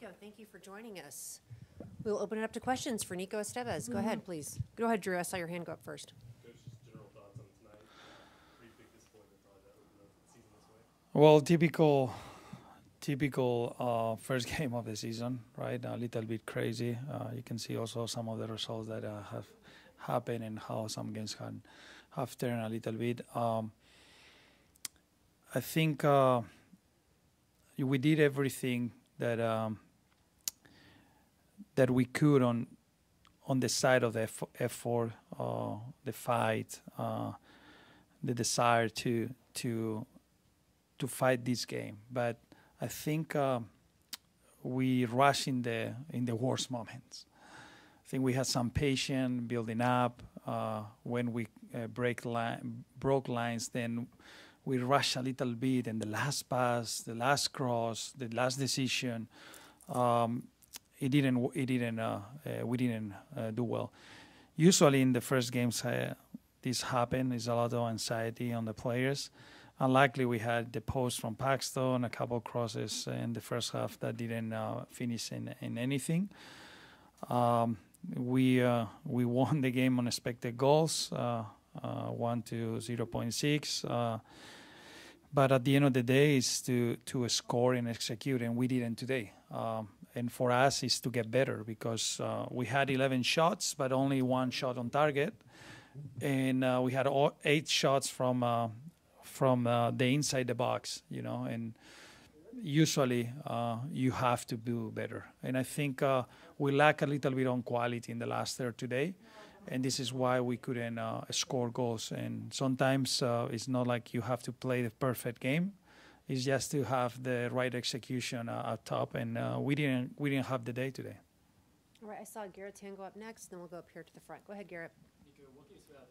Nico, thank you for joining us. We'll open it up to questions for Nico Estevez. Go mm -hmm. ahead, please. Go ahead, Drew. I saw your hand go up first. Well, typical, typical uh, first game of the season, right? A little bit crazy. Uh, you can see also some of the results that uh, have happened and how some games can have turned a little bit. Um, I think uh, we did everything that um, that we could on on the side of the effort, uh, the fight, uh, the desire to to to fight this game. But I think uh, we rush in the in the worst moments. I think we had some patience building up. Uh, when we uh, break line, broke lines, then we rush a little bit, and the last pass, the last cross, the last decision. Um, it didn't it didn't uh, uh, we didn't uh, do well. Usually in the first games, this happens. There's a lot of anxiety on the players. Unlikely we had the post from Paxton, a couple crosses in the first half that didn't finish in, in anything. Um, we uh, we won the game on expected goals, uh, uh, one to zero point six. But at the end of the day, is to to score and execute, and we didn't today. Um, and for us, is to get better because uh, we had 11 shots, but only one shot on target, and uh, we had all, eight shots from uh, from uh, the inside the box, you know. And usually, uh, you have to do better. And I think uh, we lack a little bit on quality in the last third today and this is why we couldn't uh, score goals. And sometimes uh, it's not like you have to play the perfect game; it's just to have the right execution uh, up top. And uh, we didn't we didn't have the day today. All right, I saw Garrett Tan go up next, then we'll go up here to the front. Go ahead, Garrett. Nico, what can you say about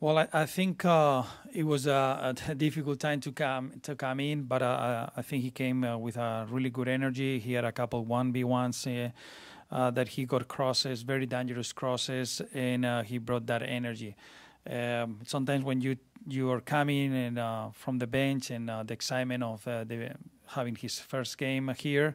Well, I, I think uh, it was a, a, difficult time to come to come in, but uh, I think he came uh, with a really good energy. He had a couple one v ones uh, uh, that he got crosses, very dangerous crosses, and uh, he brought that energy. Um, sometimes when you you are coming and from the bench and the excitement of the, having his first game here.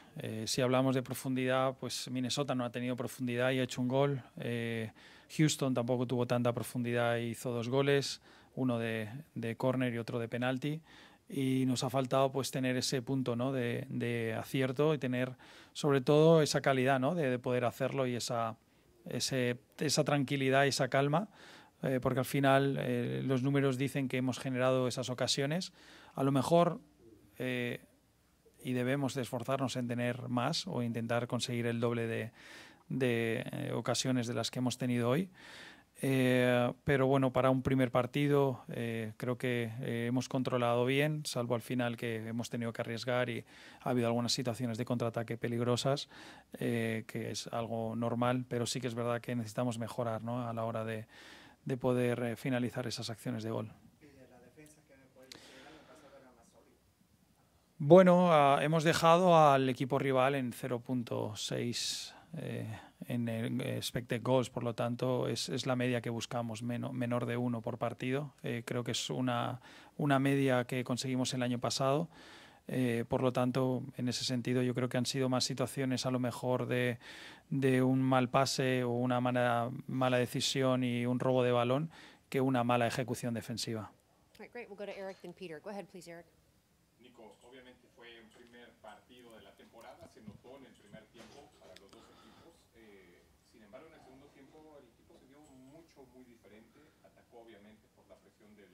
Eh, si hablamos de profundidad, pues Minnesota no ha tenido profundidad y ha hecho un gol. Eh, Houston tampoco tuvo tanta profundidad y hizo dos goles, uno de, de córner y otro de penalti. Y nos ha faltado pues tener ese punto ¿no? de, de acierto y tener sobre todo esa calidad ¿no? de, poder hacerlo y esa, esa tranquilidad y esa calma. Eh, porque al final los números dicen que hemos generado esas ocasiones. A lo mejor y debemos esforzarnos en tener más o intentar conseguir el doble de, eh, ocasiones de las que hemos tenido hoy. Eh, pero bueno, para un primer partido eh, creo que hemos controlado bien, salvo al final que hemos tenido que arriesgar y ha habido algunas situaciones de contraataque peligrosas, que es algo normal, pero sí que es verdad que necesitamos mejorar a la hora de poder finalizar esas acciones de gol. Bueno, ah, hemos dejado al equipo rival en 0.6 eh, en el eh, expected goals, por lo tanto es, la media que buscamos, menor, de uno por partido. Eh, creo que es una, media que conseguimos el año pasado. por lo tanto, en ese sentido, yo creo que han sido más situaciones a lo mejor de, un mal pase o una mala, decisión y un robo de balón que una mala ejecución defensiva. Eric, Peter. Eric. Nico, obviamente fue un primer partido de la temporada, se notó en el primer tiempo para los dos equipos. Eh, sin embargo, en el segundo tiempo el equipo se vio mucho, muy diferente. Atacó obviamente por la presión del,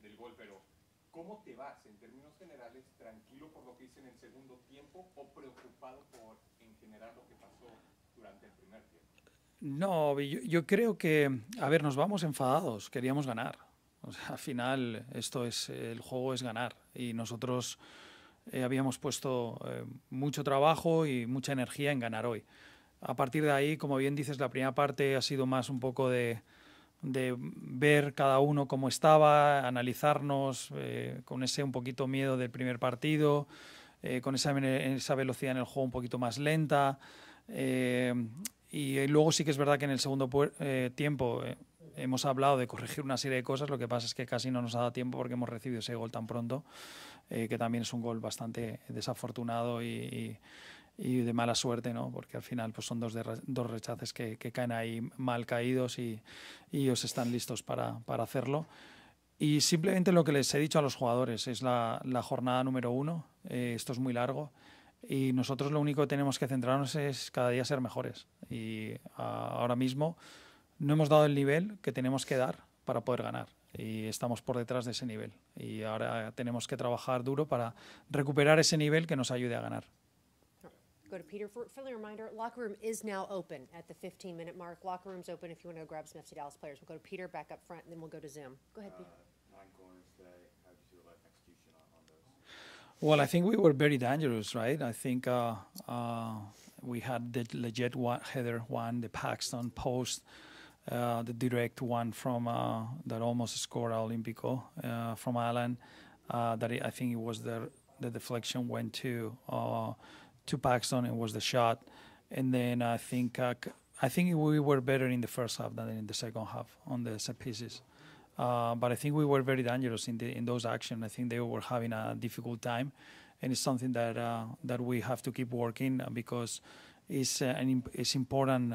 del gol, pero ¿cómo te vas en términos generales? ¿Tranquilo por lo que hice en el segundo tiempo o preocupado por en general lo que pasó durante el primer tiempo? No, yo, yo creo que, a ver, nos vamos enfadados, queríamos ganar al final, esto es, el juego es ganar. Y nosotros eh, habíamos puesto eh, mucho trabajo y mucha energía en ganar hoy. A partir de ahí, como bien dices, la primera parte ha sido más un poco de, ver cada uno cómo estaba, analizarnos eh, con ese un poquito miedo del primer partido, con esa, velocidad en el juego un poquito más lenta. y luego sí que es verdad que en el segundo tiempo hemos hablado de corregir una serie de cosas, lo que pasa es que casi no nos ha dado tiempo porque hemos recibido ese gol tan pronto, eh, que también es un gol bastante desafortunado y, de mala suerte, ¿no? porque al final pues, son dos, dos rechaces que, caen ahí mal caídos y, ellos están listos para, para, hacerlo. Y simplemente lo que les he dicho a los jugadores es la, jornada número uno, eh, esto es muy largo y nosotros lo único que tenemos que centrarnos es cada día ser mejores. Y ahora mismo no hemos dado el nivel que tenemos que dar para poder ganar y estamos por detrás de ese nivel. Y ahora tenemos que trabajar duro para recuperar ese nivel que nos ayude a ganar. Go to Peter for friendly reminder. Locker room is now open at the 15 minute mark. Locker room's open if you want to grab some FC Dallas players. We'll go to Peter back up front and then we'll go to Zoom. Go ahead, Peter. Uh, corners today. Well, I think we were very dangerous, right? I think uh, uh, we had the legit one, header one, the Paxton post. Uh, the direct one from uh, that almost scored Olympico uh, from Alan. Uh, that it, I think it was the the deflection went to uh, to Paxton and was the shot. And then I think I think we were better in the first half than in the second half on the set pieces. but I think we were very dangerous in the in those actions. I think they were having a difficult time, and it's something that that we have to keep working because it's an it's important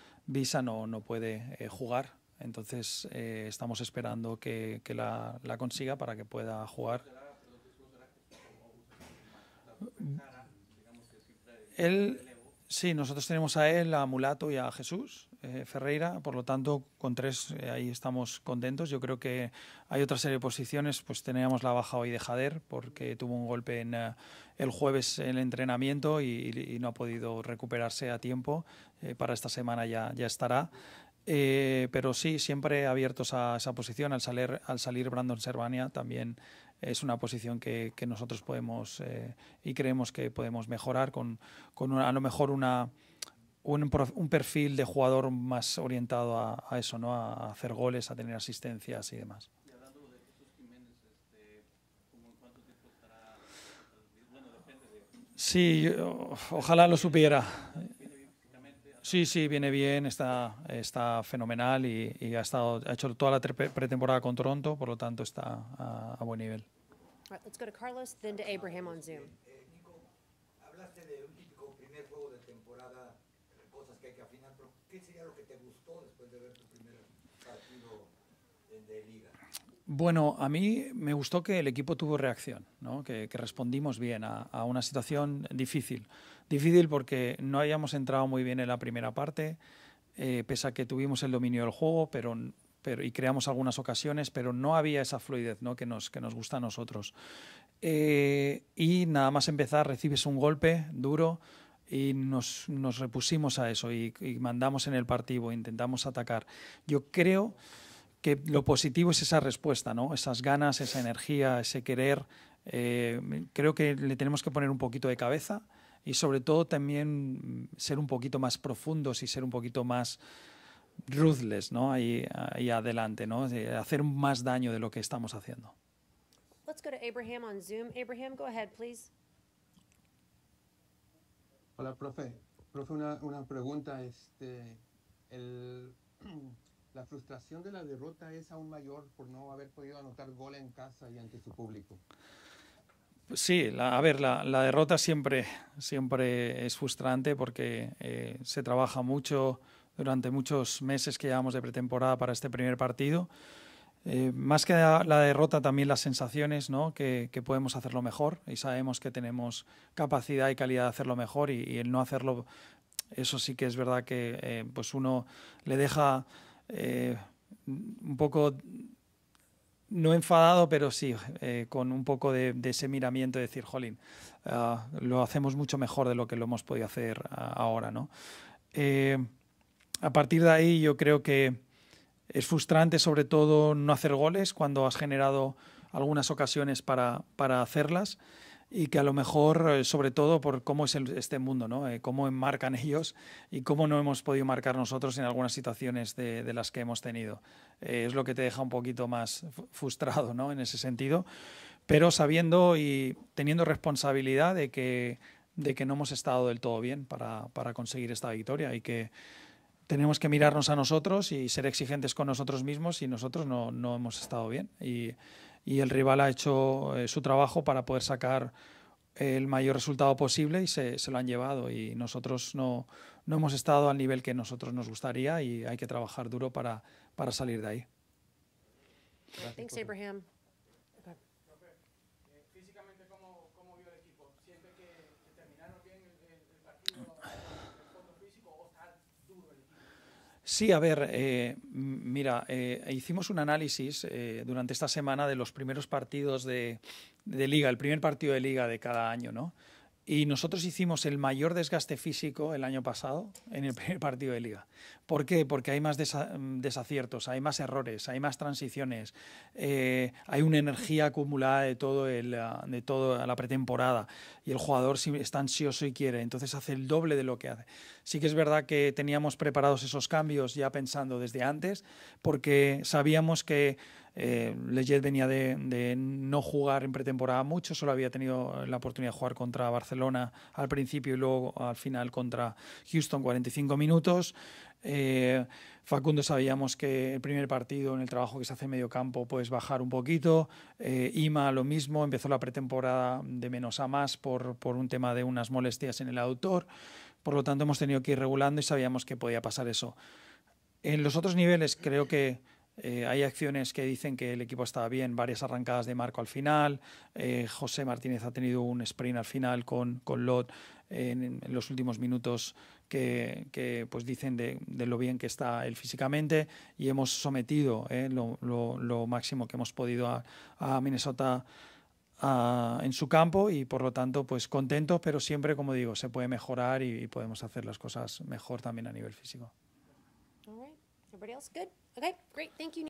Visa no, no puede eh, jugar. Entonces eh, estamos esperando que, que la, la, consiga para que pueda jugar. Él, sí, nosotros tenemos a él, a Mulato y a Jesús. Eh, Ferreira, por lo tanto, con tres eh, ahí estamos contentos. Yo creo que hay otra serie de posiciones, pues teníamos la baja hoy de Jader, porque tuvo un golpe en, eh, el jueves en el entrenamiento y, no ha podido recuperarse a tiempo. para esta semana ya, ya estará. pero sí, siempre abiertos a esa posición. Al salir, al salir Brandon Servania también es una posición que, nosotros podemos y creemos que podemos mejorar con, a lo mejor una, un, un, perfil de jugador más orientado a, eso, ¿no? A hacer goles, a tener asistencias y demás. Este, sí, ojalá lo supiera. Sí, sí, viene bien, está, está fenomenal y, ha, estado, ha hecho toda la pretemporada con Toronto, por lo tanto está a, buen nivel. Carlos, Abraham Zoom. Eh, eh, Nico, hablaste de un típico primer juego de temporada que que ¿qué sería lo que te gustó después de ver tu primer partido de liga? Bueno, a mí me gustó que el equipo tuvo reacción, que, respondimos bien a, una situación difícil. Difícil porque no habíamos entrado muy bien en la primera parte, eh, pese a que tuvimos el dominio del juego, pero pero, y creamos algunas ocasiones, pero no había esa fluidez que, nos, que nos gusta a nosotros. Eh, y nada más empezar, recibes un golpe duro, y nos, repusimos a eso y, mandamos en el partido, intentamos atacar. Yo creo que lo positivo es esa respuesta, ¿no? esas ganas, esa energía, ese querer. Eh, creo que le tenemos que poner un poquito de cabeza y sobre todo también ser un poquito más profundos y ser un poquito más ruthless ¿no? ahí, adelante, ¿no? hacer más daño de lo que estamos haciendo. Abraham Zoom. Abraham, Hola, profe. Profe, una, una pregunta. Este, la frustración de la derrota es aún mayor por no haber podido anotar gol en casa y ante su público. Sí, a ver, la, derrota siempre, siempre es frustrante porque eh, se trabaja mucho durante muchos meses que llevamos de pretemporada para este primer partido. Eh, más que la derrota, también las sensaciones, ¿no? Que, podemos hacerlo mejor y sabemos que tenemos capacidad y calidad de hacerlo mejor y, el no hacerlo, eso sí que es verdad que eh, pues uno le deja eh, un poco, no enfadado, pero sí, con un poco de, ese miramiento de decir, jolín, ah, lo hacemos mucho mejor de lo que lo hemos podido hacer ah, ahora, a partir de ahí yo creo que es frustrante sobre todo no hacer goles cuando has generado algunas ocasiones para, para hacerlas y que a lo mejor, eh, sobre todo por cómo es este mundo, ¿no? Eh, cómo enmarcan ellos y cómo no hemos podido marcar nosotros en algunas situaciones de, las que hemos tenido. Eh, es lo que te deja un poquito más frustrado ¿no? en ese sentido, pero sabiendo y teniendo responsabilidad de que, de que no hemos estado del todo bien para, para conseguir esta victoria y que tenemos que mirarnos a nosotros y ser exigentes con nosotros mismos y nosotros no, hemos estado bien. Y, el rival ha hecho eh, su trabajo para poder sacar el mayor resultado posible y se, lo han llevado y nosotros no, no, hemos estado al nivel que nosotros nos gustaría y hay que trabajar duro para, para salir de ahí. Gracias, Abraham. Sí, a ver, eh, mira, eh, hicimos un análisis eh, durante esta semana de los primeros partidos de, de, liga, el primer partido de liga de cada año, ¿no? Y nosotros hicimos el mayor desgaste físico el año pasado en el primer partido de liga. ¿Por qué? Porque hay más desaciertos, hay más errores, hay más transiciones, eh, hay una energía acumulada de, todo el, ah, de toda la pretemporada y el jugador está ansioso y quiere, entonces hace el doble de lo que hace. Sí que es verdad que teníamos preparados esos cambios ya pensando desde antes porque sabíamos que eh, venía de, no jugar en pretemporada mucho, solo había tenido la oportunidad de jugar contra Barcelona al principio y luego al final contra Houston 45 minutos. Eh, Facundo sabíamos que el primer partido en el trabajo que se hace en medio campo pues bajar un poquito. Eh, Ima lo mismo, empezó la pretemporada de menos a más por, por un tema de unas molestias en el autor. Por lo tanto hemos tenido que ir regulando y sabíamos que podía pasar eso. En los otros niveles creo que eh, hay acciones que dicen que el equipo estaba bien, varias arrancadas de Marco al final. Eh, José Martínez ha tenido un sprint al final con, con Lot eh, en, los últimos minutos que, pues dicen de, lo bien que está él físicamente y hemos sometido lo, máximo que hemos podido a, Minnesota. en su campo y por lo tanto pues contentos pero siempre como digo se puede mejorar y podemos hacer las cosas mejor también a nivel físico. Everybody else good? Okay, great. Thank you.